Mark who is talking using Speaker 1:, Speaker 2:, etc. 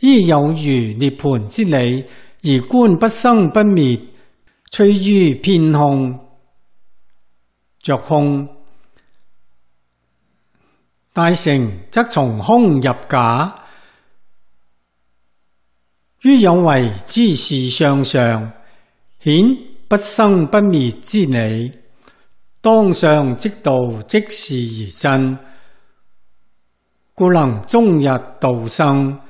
Speaker 1: 依有如涅盘之理，而观不生不灭，趋于片空着空，大成则从空入假。于有为之事上，上显不生不灭之理，当上即道，即事而真，故能终日道生。